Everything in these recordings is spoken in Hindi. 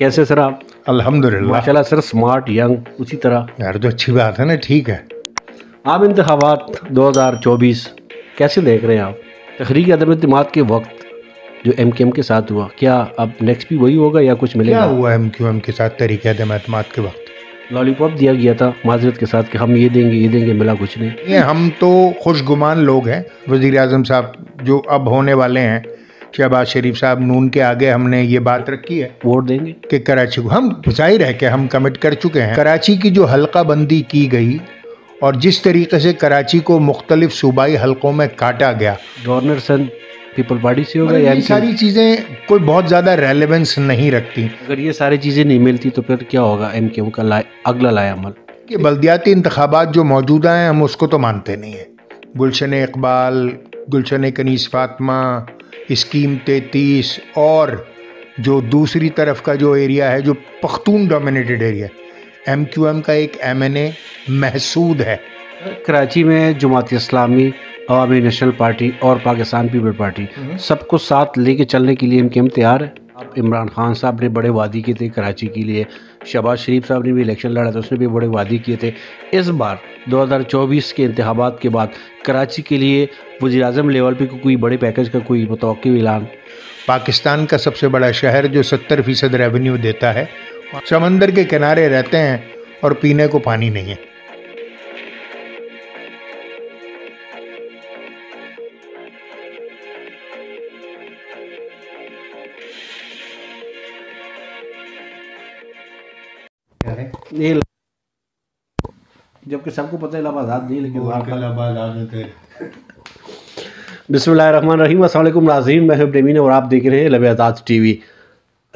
कैसे सर आप अल्हम्दुलिल्लाह माशाल्लाह सर स्मार्ट यंग उसी तरह यार जो तो अच्छी बात है ना ठीक है आम इंतबात 2024 कैसे देख रहे हैं आप तहरीक अदम अतमाद के वक्त जो एम के एम के साथ हुआ क्या अब नेक्स्ट भी वही होगा या कुछ मिलेगा क्या हुआ एम क्यू एम के साथ तहरीक अदम अतमाद के वक्त लॉलीपॉप दिया गया था माजरत के साथ कि हम ये देंगे ये देंगे मिला कुछ नहीं ये हम तो खुशगुमान लोग हैं वजीर अजम साहब जो अब होने वाले हैं शहबाज शरीफ साहब नून के आगे हमने ये बात रखी है वोट देंगे कि कराची को हम जाहिर है कि हम कमिट कर चुके हैं कराची की जो हल्का बंदी की गई और जिस तरीके से कराची को मुख्तलिफ सूबाई हलकों में काटा गया गवर्नर सन पीपल पार्टी से होगा या सारी चीज़ें कोई बहुत ज़्यादा रेलिवेंस नहीं रखती अगर ये सारी चीज़ें नहीं मिलती तो फिर क्या होगा एम के का ला, अगला लाया अमल कि बल्दियाती इंतबात जो मौजूदा हैं हम उसको तो मानते नहीं हैं गुलशन इकबाल गुलशन कनीस फातमा स्कीम तैतीस और जो दूसरी तरफ का जो एरिया है जो Pakhtun dominated area M Q M का एक एम एन ए महसूद है कराची में जमात इस्लामी अवामी नेशनल पार्टी और पाकिस्तान पीपल पार्टी हम्म। सबको साथ लेके चलने के लिए एम क्यू एम तैयार है अब इमरान खान साहब ने बड़े वादी किए थे कराची के लिए शहबाज शरीफ साहब ने भी इलेक्शन लड़ा था उसने भी बड़े वादी किए थे इस बार 2024 के इंतबात के बाद कराची के लिए वजी अजम लेवल पर कोई बड़े पैकेज का कोई मतव ऐलान पाकिस्तान का सबसे बड़ा शहर जो सत्तर फ़ीसद रेवेन्यू देता है समंदर के किनारे रहते हैं और पीने को पानी नहीं है है ये जबकि सबको पता है इलाहाबाद आज़ाद नहीं लेकिन इलाहाबाद आज़ाद थे बिसमान रहीम नाजीन मैं हूं प्रेमीन और आप देख रहे हैं लब आज़ाद टी वी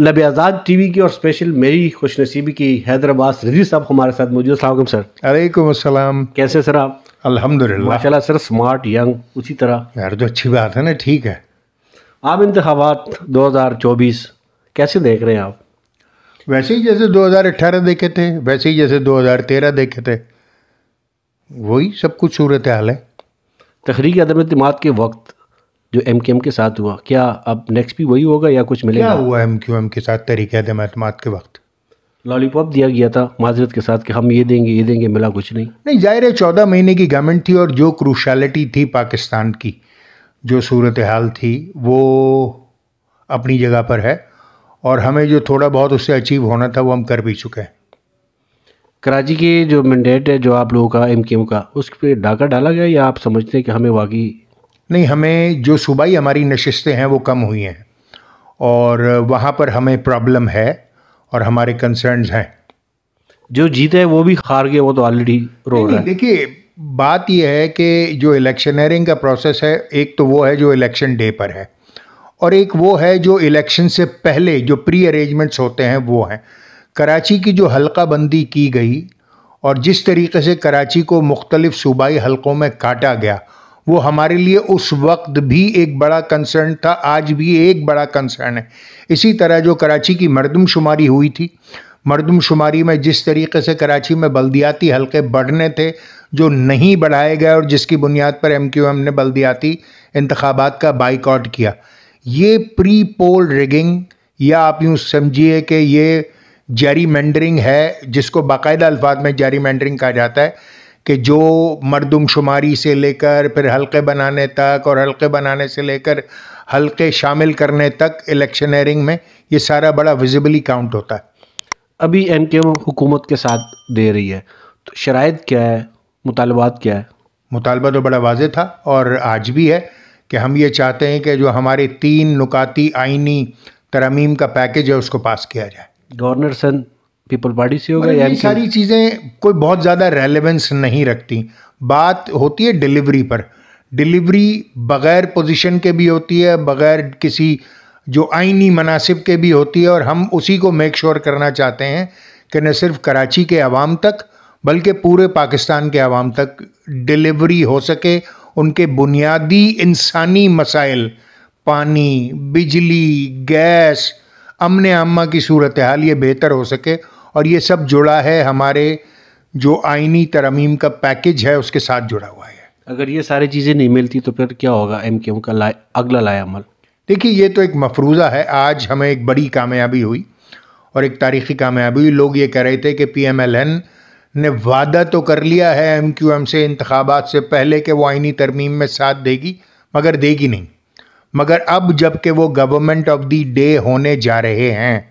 लब आज़ाद टी वी की और स्पेशल मेरी खुशनसीबी की हैदराबाद रजी साहब हमारे साथ मौजूद सलाम सर अरेकुम असलम कैसे सर आप अल्हम्दुलिल्लाह माशाल्लाह सर स्मार्ट यंग उसी तरह यार जो तो अच्छी बात है ना ठीक है आम इंतबात 2024 कैसे देख रहे हैं आप वैसे ही जैसे 2018 देखे थे वैसे ही जैसे 2013 देखे थे वही सब कुछ सूरत हाल है तहरीक अदम अतमाद के वक्त जो एम के एम के साथ हुआ क्या अब नेक्स्ट भी वही होगा या कुछ मिलेगा क्या हुआ एम क्यू एम के साथ तहरीक अदम अतमाद के वक्त लॉलीपॉप दिया गया था माजरत के साथ कि हम ये देंगे ये देंगे मिला कुछ नहीं नहीं जाहिर है चौदह महीने की गवर्नमेंट थी और जो क्रूशलिटी थी पाकिस्तान की जो सूरत हाल थी वो अपनी जगह पर है और हमें जो थोड़ा बहुत उससे अचीव होना था वो हम कर भी चुके हैं कराची के जो मैंडेट है जो आप लोगों का एम का उस पर डाका डाला गया या आप समझते हैं कि हमें वाकई नहीं हमें जो सूबाई हमारी नशस्तें हैं वो कम हुई हैं और वहाँ पर हमें प्रॉब्लम है और हमारे कंसर्नस हैं जो जीते हैं वो भी हार गए वो तो ऑलरेडी रो रहे हैं देखिए बात यह है कि जो इलेक्शनरिंग का प्रोसेस है एक तो वो है जो इलेक्शन डे पर है और एक वो है जो इलेक्शन से पहले जो प्री अरेंजमेंट्स होते हैं वो हैं कराची की जो हल्का बंदी की गई और जिस तरीके से कराची को मुख्तलिफ सूबाई हलकों में काटा गया वो हमारे लिए उस वक्त भी एक बड़ा कंसर्न था आज भी एक बड़ा कंसर्न है इसी तरह जो कराची की मरदमशुमारी हुई थी मरदमशुमारी में जिस तरीके से कराची में बल्दियाती हलके बढ़ने थे जो नहीं बढ़ाए गए और जिसकी बुनियाद पर एम क्यू एम ने बल्दियाती इंतबात का बाइकआउट किया ये प्री पोल रिगिंग या आप यूँ समझिए कि ये जेरी मैंडरिंग है जिसको बाकायदा अल्फाज में जेरी मैंडरिंग कहा जाता है कि जो मरदमशुमारी से लेकर फिर हल्के बनाने तक और हल्के बनाने से लेकर हल्के शामिल करने तक इलेक्शनरिंग में ये सारा बड़ा विजिबली काउंट होता है अभी एम के एम हुकूमत के साथ दे रही है तो शराय क्या है मुतालबात क्या है मुतालबा तो बड़ा वाज था और आज भी है कि हम ये चाहते हैं कि जो हमारे तीन नुकाती आइनी तरमीम का पैकेज है उसको पास किया जाए गवर्नर सन पीपल पार्टी से होगा मतलब ये सारी चीज़ें कोई बहुत ज़्यादा रेलेवेंस नहीं रखती बात होती है डिलीवरी पर डिलीवरी बग़ैर पोजीशन के भी होती है बग़ैर किसी जो आइनी मनासिब के भी होती है और हम उसी को मेक श्योर करना चाहते हैं कि न सिर्फ कराची के आवाम तक बल्कि पूरे पाकिस्तान के आवाम तक डिलीवरी हो सके उनके बुनियादी इंसानी मसाइल पानी बिजली गैस अमन आमा की सूरत हाल ये बेहतर हो सके और ये सब जुड़ा है हमारे जो आइनी तरमीम का पैकेज है उसके साथ जुड़ा हुआ है अगर ये सारी चीज़ें नहीं मिलती तो फिर क्या होगा एम क्यू का ला अगला लाया अमल देखिए ये तो एक मफरूज़ा है आज हमें एक बड़ी कामयाबी हुई और एक तारीखी कामयाबी हुई लोग ये कह रहे थे कि पी एम एल एन ने वादा तो कर लिया है एम क्यू एम से इंतबात से पहले कि वो आइनी तरमीम में साथ देगी मगर देगी नहीं मगर अब जबकि वो गवर्नमेंट ऑफ दी डे होने जा रहे हैं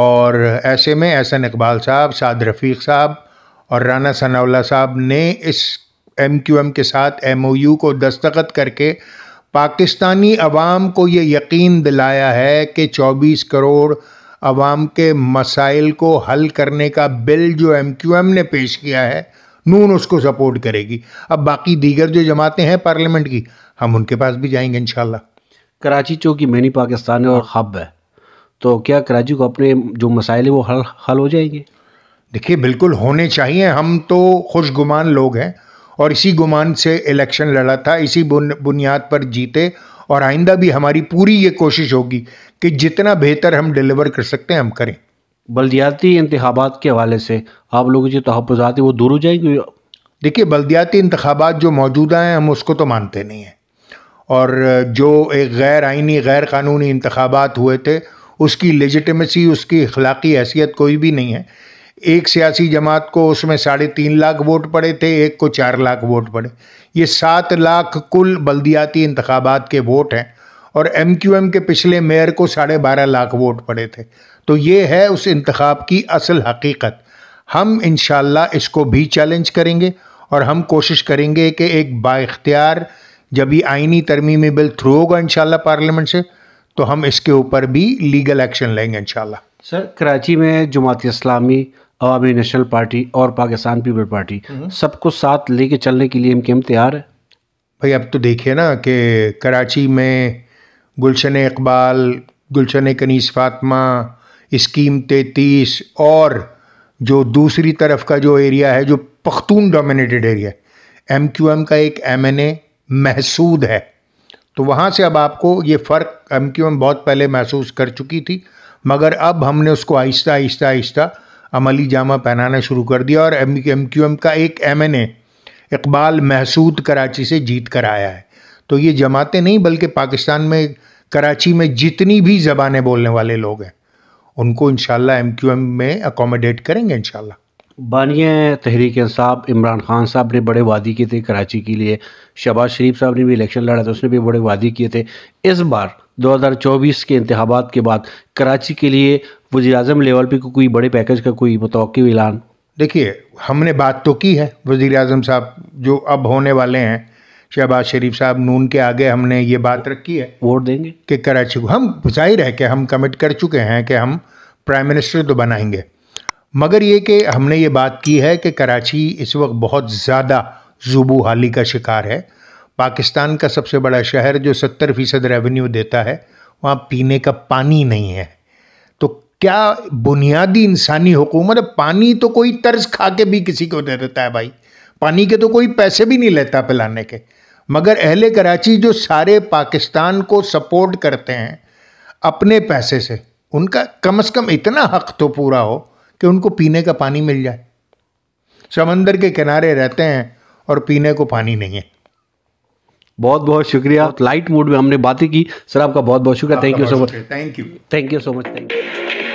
और ऐसे में एहसन इकबाल साहब साद रफ़ीक साहब और राना सनाउल्ला साहब ने इस एम क्यू एम के साथ एम ओ यू को दस्तखत करके पाकिस्तानी अवाम को ये यकीन दिलाया है कि चौबीस करोड़ आवाम के मसाइल को हल करने का बिल जो एम क्यू एम ने पेश किया है नून उसको सपोर्ट करेगी अब बाकी दीगर जो जमातें हैं पार्लियामेंट की हम उनके पास भी जाएंगे इन कराची चूँकि मैनी पाकिस्तान है और हब है तो क्या कराची को अपने जो मसाइल है वो हल हल हो जाएंगे देखिए बिल्कुल होने चाहिए हम तो खुशगुमान लोग हैं और इसी गुमान से इलेक्शन लड़ा था इसी बुनियाद पर जीते और आइंदा भी हमारी पूरी ये कोशिश होगी कि जितना बेहतर हम डिलीवर कर सकते हैं हम करें बलदियाती इंतबात के हवाले से आप लोगों की तहफ़ात वो दूर हो जाएगी देखिए बलदियाती इंतबात जो मौजूदा हैं हम उसको तो मानते नहीं हैं और जो एक गैर आइनी गैर कानूनी इंतबात हुए थे उसकी लेजिटमेसी उसकी अखलाकी हैसियत कोई भी नहीं है एक सियासी जमात को उसमें साढ़े तीन लाख वोट पड़े थे एक को चार लाख वोट पड़े ये सात लाख कुल बलदियाती इंतबात के वोट हैं और एम के पिछले मेयर को साढ़े बारह लाख वोट पड़े थे तो ये है उस इंतखब की असल हकीकत हम इन इसको भी चैलेंज करेंगे और हम कोशिश करेंगे कि एक बाख्तियार जब ये आइनी तरमीमी बिल थ्रू होगा इन पार्लियामेंट से तो हम इसके ऊपर भी लीगल एक्शन लेंगे इन सर कराची में जमात इस्लामी अवामी नेशनल पार्टी और पाकिस्तान पीपल पार्टी हम्म। सबको साथ लेके चलने के लिए एम हम तैयार है भाई अब तो देखिए ना कि कराची में गुलशन इकबाल गुलशन कनीस फातमा इस्कीम तैतीस और जो दूसरी तरफ का जो एरिया है जो Pakhtun dominated area M Q M का एक एम एन ए महसूद है तो वहाँ से अब आपको ये फ़र्क एम क्यू एम बहुत पहले महसूस कर चुकी थी मगर अब हमने उसको आहिस्ता आहिस्ता आहिस्ता अमली जामा पहनाना शुरू कर दिया और एम एम क्यू एम का एक M N A Iqbal Mehsud Karachi से जीत कर आया है तो ये जमातें नहीं बल्कि पाकिस्तान में कराची में जितनी भी ज़बानें बोलने वाले लोग हैं उनको इन एम क्यू एम में अकोमोडेट करेंगे इन बानिया तहरीक साहब इमरान खान साहब ने बड़े वादी किए थे कराची के लिए शहबाज शरीफ साहब ने भी इलेक्शन लड़ा था उसने भी बड़े वादी किए थे इस बार 2024 के इंतबात के बाद कराची के लिए वजी अजम लेवल पर कोई बड़े पैकेज का कोई मुतव ऐलान देखिए हमने बात तो की है वज़ी अजम साहब जो अब होने वाले हैं शहबाज शरीफ साहब नून के आगे हमने ये बात रखी है वोट देंगे कि कराची को हम जाहिर है कि हम कमिट कर चुके हैं कि हम प्राइम मिनिस्टर तो बनाएंगे मगर ये कि हमने ये बात की है कि कराची इस वक्त बहुत ज़्यादा जुबू हाली का शिकार है पाकिस्तान का सबसे बड़ा शहर जो सत्तर फ़ीसद रेवेन्यू देता है वहाँ पीने का पानी नहीं है तो क्या बुनियादी इंसानी हुकूमत पानी तो कोई तर्ज खा के भी किसी को दे देता है भाई पानी के तो कोई पैसे भी नहीं लेता पिलाने के मगर अहले कराची जो सारे पाकिस्तान को सपोर्ट करते हैं अपने पैसे से उनका कम से कम इतना हक तो पूरा हो कि उनको पीने का पानी मिल जाए समंदर के किनारे रहते हैं और पीने को पानी नहीं है बहुत बहुत शुक्रिया लाइट मूड में हमने बातें की सर आपका बहुत बहुत शुक्रिया thank you so much thank you thank you so much thank you